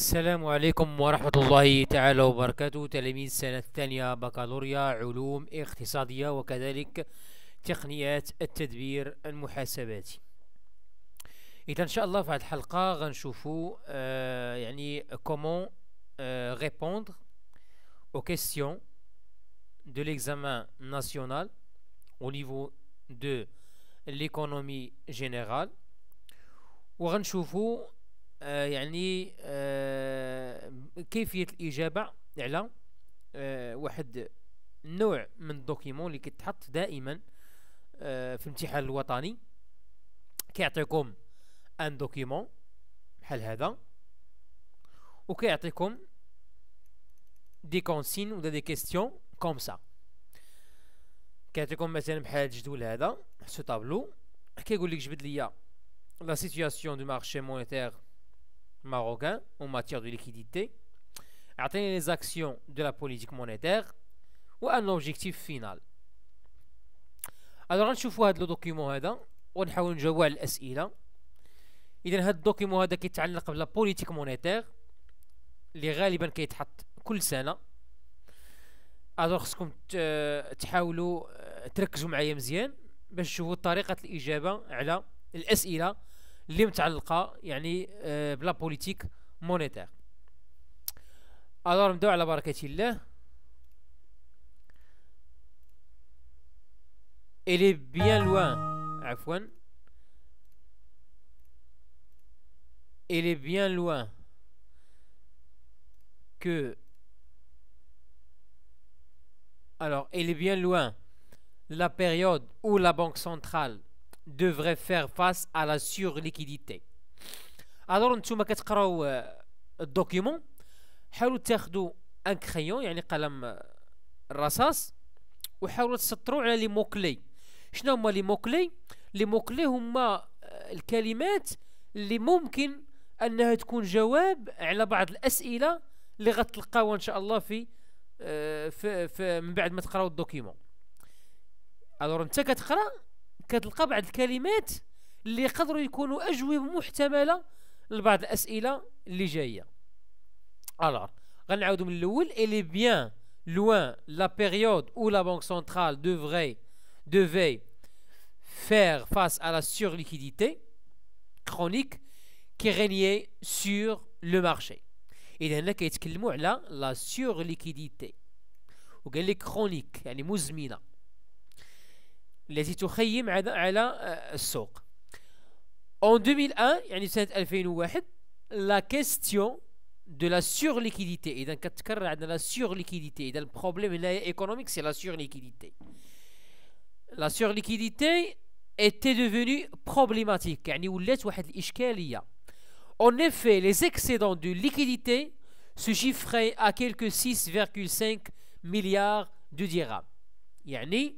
السلام عليكم ورحمة الله تعالى وبركاته تلاميذ سنة الثانية بكالوريا علوم اقتصادية وكذلك تقنيات التدبير المحاسباتي إذا إن شاء الله في هذه الحلقة غنشوفو آه يعني كومون آه أو كيستيون دو ليكزامان ناسيونال أو نيفو دو ليكونومي جينيرال générale وغنشوفو آه، يعني آه، كيفيه الاجابه على آه، واحد نوع من الدوكيمون اللي كيتحط دائما آه، في الامتحان الوطني كيعطيكم ان دوكيمون بحال هذا وكيعطيكم دي كونسين ولا دي كيستيون كوم سا كيعطيكم مثلا بحال الجدول هذا سو طابلو كيقول لك جبد ليا لا سيتياسيون دو مارشي مونيتير ماروكان اون ماتيير دو ليكيديتي يعطيني لي زاكسيون دو لا بوليتيك مونيتير ان اوبجيكتيف فينال الوغ غنشوفوا هاد لو دوكيمون هذا ونحاول نجاوبو على الاسئله اذا هاد الدوكيمون هذا كيتعلق بلا بوليتيك مونيتير اللي غالبا كيتحط كل سنه الوغ خصكم تحاولوا تركزوا معايا مزيان باش تشوفوا طريقه الاجابه على الاسئله اللي متعلقه يعني بلا بوليتيك مونيتير Alors la على de Il est bien loin عفوا Il est bien loin que alors il est bien loin la période où la banque centrale devrait faire face à la surliquidité. Alors lire le document. حاولوا تاخذوا ان كريون يعني قلم الرصاص وحاولوا تسطروا على لي موكلي شنو هما لي موكلي لي موكلي هما آه، الكلمات اللي ممكن انها تكون جواب على بعض الاسئله اللي غتلقاوها ان شاء الله في آه، في, في من بعد ما تقراو الدوكيمون الور انت كتقرا كتلقى بعض الكلمات اللي يقدروا يكونوا اجوبه محتمله لبعض الاسئله اللي جايه Alors, غنعاودو il est bien loin la période où la banque centrale devrait devait faire face à la surliquidité chronique qui régnait sur le marché. là, la, كيتكلموا على la surliquidité. ou' est chronique elle يعني مزمنة التي تخيم على السوق. En 2001 يعني سنة 2001 la question de la surliquidité. Et dans de la surliquidité. Et dans le problème économique, c'est la surliquidité. La surliquidité était devenue problématique. En effet, les excédents de liquidité se chiffraient à quelques 6,5 milliards de dirhams. يعني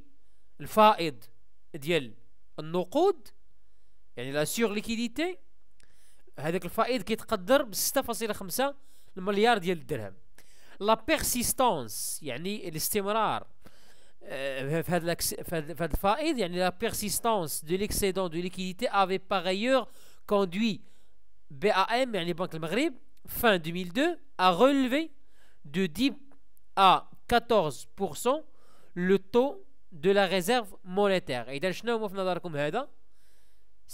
الفائض ديال النقود يعني لا سور هذاك الفائض كيتقدر ب 6.5 مليار ديال الدرهم لا بيرسيستونس يعني الاستمرار في هذا في هذا الفائض يعني لا بيرسيستونس دو ليكسيدون دو ليكيديتي افي باغ ايور كوندوي بي ا ام يعني بنك المغرب fin 2002 ا relevé دو 10 à 14% le taux de la réserve monétaire. Et dans le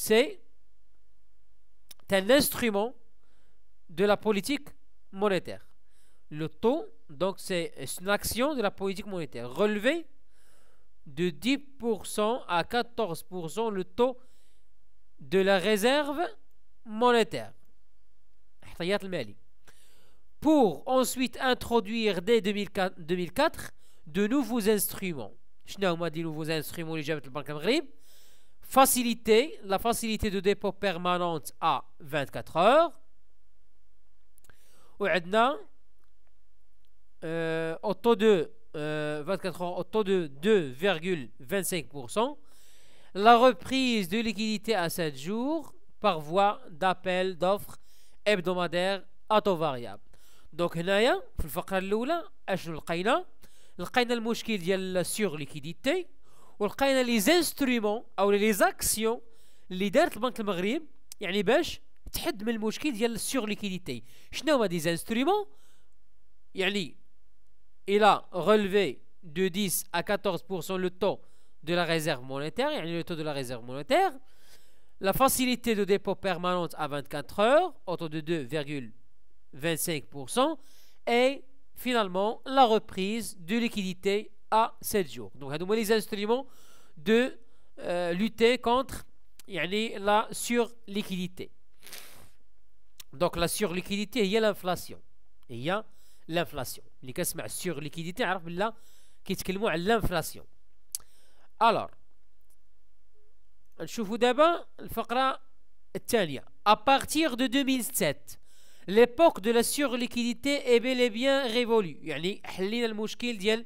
c'est c'est un instrument de la politique monétaire. Le taux, donc c'est une action de la politique monétaire. Relevé de 10% à 14% le taux de la réserve monétaire. Pour ensuite introduire dès 2004 de nouveaux instruments. Je pas dit nouveaux instruments, les Facilité, la facilité de dépôt permanente à 24 euh, euh, heures. au taux de 24 taux de 2,25%. La reprise de liquidité à 7 jours par voie d'appel d'offres hebdomadaire à taux variable. Donc, هنايا في الفقره الاولى ولقينا instruments زانسترومون او لي زاكسيون اللي دارت البنك المغرب يعني باش تحد من المشكل ديال السيغ ليكيديتي شنو هما دي زانسترومون يعني الى relevé de 10 à 14% le taux de la réserve monétaire, يعني le taux de la réserve monétaire, la facilité de dépôt permanente à 24 heures, autour de 2,25%, et finalement la reprise de liquidité à 7 jours. Donc, les instruments de euh, lutter contre يعني, la surliquidité. Donc, la surliquidité, il y a l'inflation. Il y a l'inflation. sur la surliquidité, là, l'inflation. Alors, نشوفوا دابا à partir de 2007 l'époque de la surliquidité est bel et bien révolue يعني حلينا المشكل ديال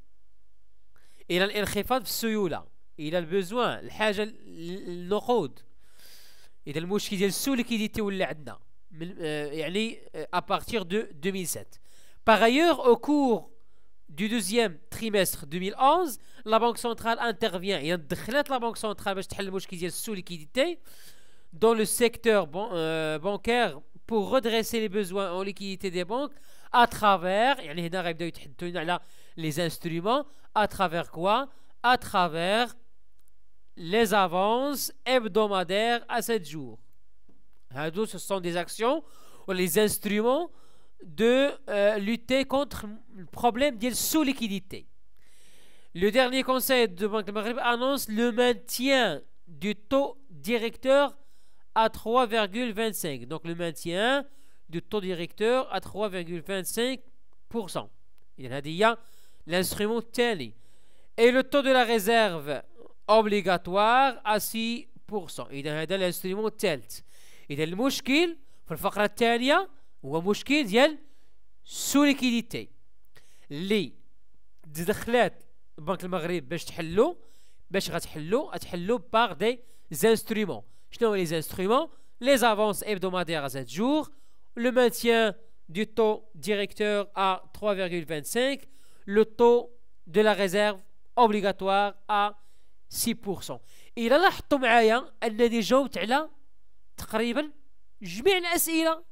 الى الانخفاض في السيوله الى البوزوان الحاجه النقود اذا المشكل ديال السوله كيزيد تيولي عندنا يعني à partir de 2007 par ailleurs au cours du deuxième trimestre 2011 la banque centrale intervient et دخلت la banque centrale باش تحل المشكل ديال sous liquidité dans le secteur bon euh, bancaire pour redresser les besoins en liquidité des banques à travers يعني هنا غيبداو على les instruments, à travers quoi À travers les avances hebdomadaires à 7 jours. Ce sont des actions ou les instruments de euh, lutter contre le problème de sous-liquidité. Le dernier conseil de Banque de Maghreb annonce le maintien du taux directeur à 3,25. Donc le maintien du taux directeur à 3,25%. Il y a l'instrument tel et le taux de la réserve obligatoire à 6%. Il y a l'instrument tel Il y a le mouchkil pour le télé ou un il y a le sous-liquidité. Les déclats de Banque du Maghreb pour par باش غتحلو غتحلو instruments. Les instruments, شنو هما hebdomadaires à les jour, le maintien du taux 3.25 le taux de la réserve obligatoire à 6% الى لاحظتوا معايا انني جاوبت على تقريبا جميع الاسئله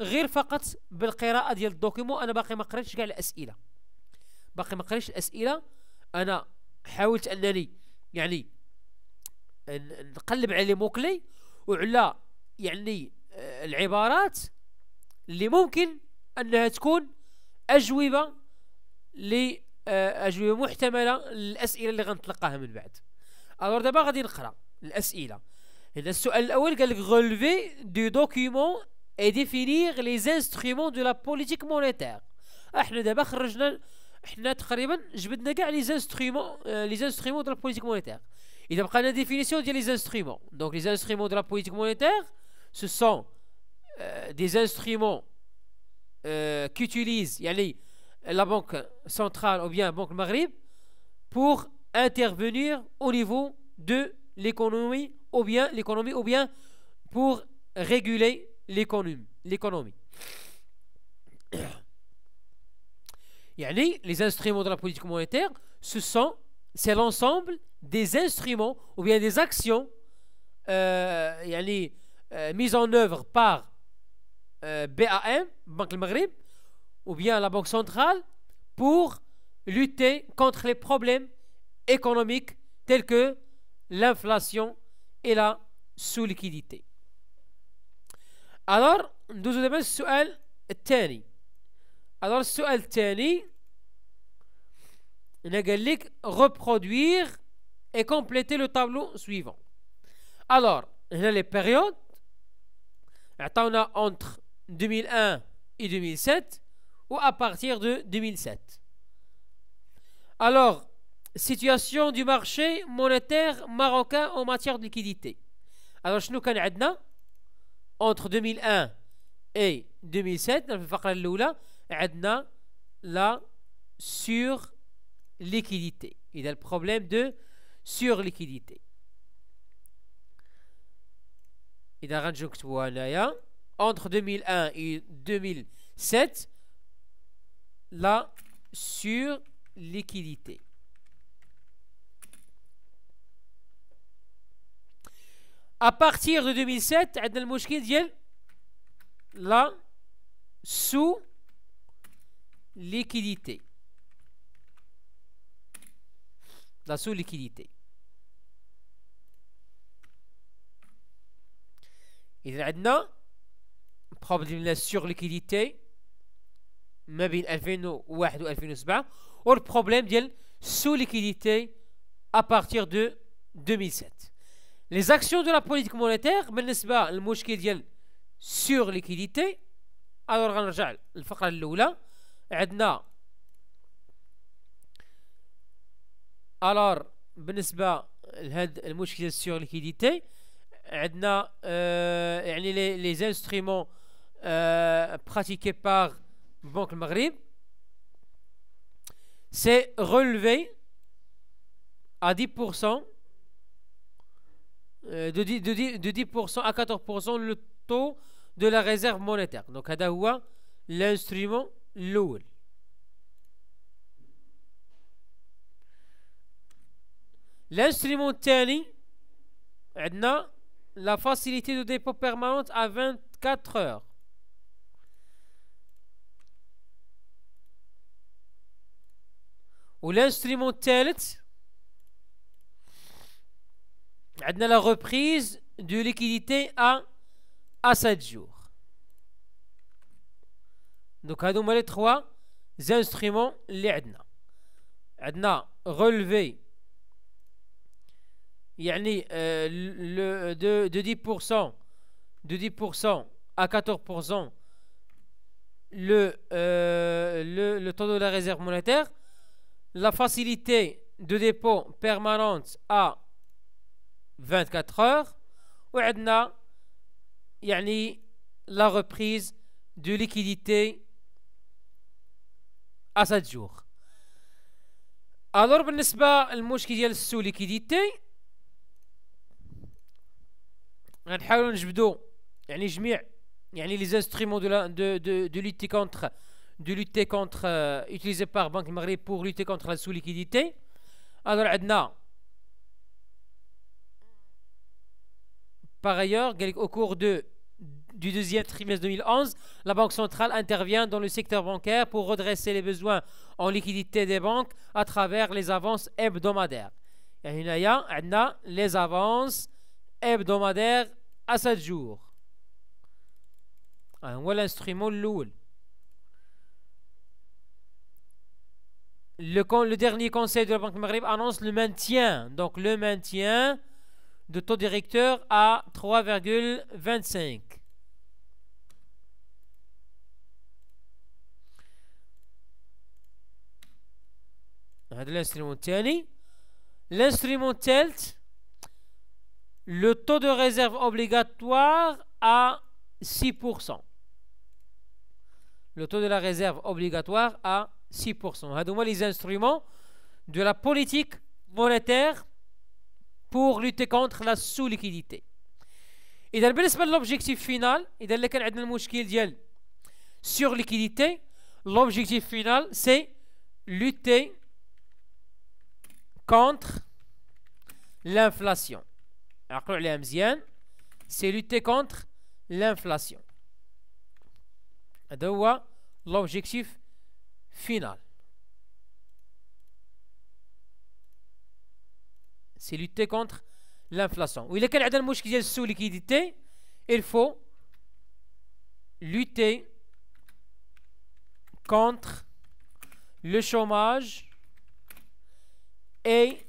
غير فقط بالقراءه ديال الدوكيمون انا باقي ما قريتش كاع الاسئله باقي ما قريتش الاسئله انا حاولت انني يعني نقلب على موكلي وعلى يعني آه، العبارات اللي ممكن انها تكون اجوبه لأجوبة محتملة للأسئلة اللي غنتلقاها من بعد الوغ دابا غادي نقرا الأسئلة هنا السؤال الأول قال لك غولفي دو دوكيومون اي ديفينيغ لي زانسترومون دو لا بوليتيك مونيتير احنا دابا خرجنا حنا تقريبا جبدنا كاع لي زانسترومون لي زانسترومون دو لا بوليتيك مونيتير اذا بقى لنا ديفينيسيون ديال لي زانسترومون دونك لي زانسترومون دو لا بوليتيك مونيتير سو سون دي زانسترومون كيتوليز يعني la banque centrale ou bien la banque Maghreb pour intervenir au niveau de l'économie ou bien l'économie ou bien pour réguler l'économie les instruments de la politique monétaire ce sont c'est l'ensemble des instruments ou bien des actions euh, euh, mises en œuvre par euh, BAM Banque du Maghreb ou bien la Banque centrale pour lutter contre les problèmes économiques tels que l'inflation et la sous-liquidité. Alors, nous devons le Alors le question Nous reproduire et compléter le tableau suivant. Alors, les périodes a entre 2001 et 2007 à partir de 2007. Alors, situation du marché monétaire marocain en matière de liquidité. Alors, nous كان عندنا entre 2001 et 2007 في الفقرة la surliquidité. Il y a le problème de surliquidité. Il a entre 2001 et 2007 la surliquidité. À partir de 2007, on a le problème la sous-liquidité. La sous-liquidité. Il y a problème de la surliquidité ou le problème de la sous-liquidité à partir de 2007. Les actions de la politique monétaire, le m'a qui qu'elle sur liquidité. alors le dit dit qu'elle m'a liquidité. Les instruments pratiqués par Banque Maghrib c'est s'est relevé à 10% euh, de 10%, de 10 à 14% le taux de la réserve monétaire. Donc, c'est l'instrument l'oul. L'instrument tani, la facilité de dépôt permanente à 24 heures. ou l'instrument TELT a la reprise de liquidité à 7 jours. Donc, à les trois instruments, les ADNA. a relevé euh, de 10% à 14% le euh, taux de la réserve monétaire la facilité de dépôt permanente à 24 heures. Ou la reprise de liquidité à 7 jours. Alors, n'est-ce pas le mouche qui est sous liquidité Il y a les instruments de, lutte de, de, contre de lutter contre euh, utilisé par Banque Marley pour lutter contre la sous-liquidité. Alors a Par ailleurs, au cours de, du deuxième trimestre 2011, la Banque centrale intervient dans le secteur bancaire pour redresser les besoins en liquidité des banques à travers les avances hebdomadaires. a les avances hebdomadaires à 7 jours. Voilà l'instrument l'oul. Le, dernier conseil de la Banque Maghreb annonce le maintien, donc le maintien de taux directeur à 3,25. L'instrument TELT, le taux de réserve obligatoire à 6% le taux de la réserve obligatoire à 6% هادو hein, les instruments de la politique monétaire pour lutter contre la sous-liquidité et dans للوبجيكتيف فينال اذا اللي كان عندنا ديال sur ليكيديتي l'objectif final c'est lutter contre l'inflation c'est lutter contre l'inflation هذا هو l'objectif final. C'est lutter contre l'inflation. Oui, lequel mouche qui sous liquidité, il faut lutter contre le chômage et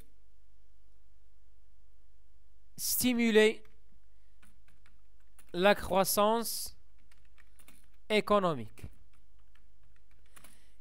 stimuler la croissance économique.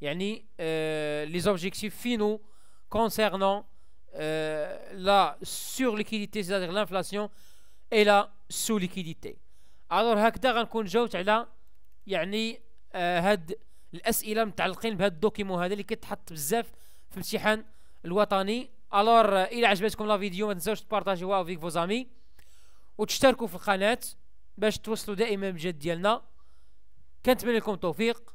يعني لي زوبجيكتيف فينو كونسيرنون لا سور ليكيديتي a لانفلاسيون اي لا سو ليكيديتي liquidite الوغ هكذا غنكون جاوبت على يعني euh, هاد الاسئله متعلقين بهاد الدوكيمون هذا اللي كيتحط بزاف في الامتحان الوطني الور euh, الى عجبتكم لا فيديو ما تنساوش تبارطاجيوها فيك فوز امي وتشتركوا في القناه باش توصلوا دائما بجد ديالنا كنتمنى لكم التوفيق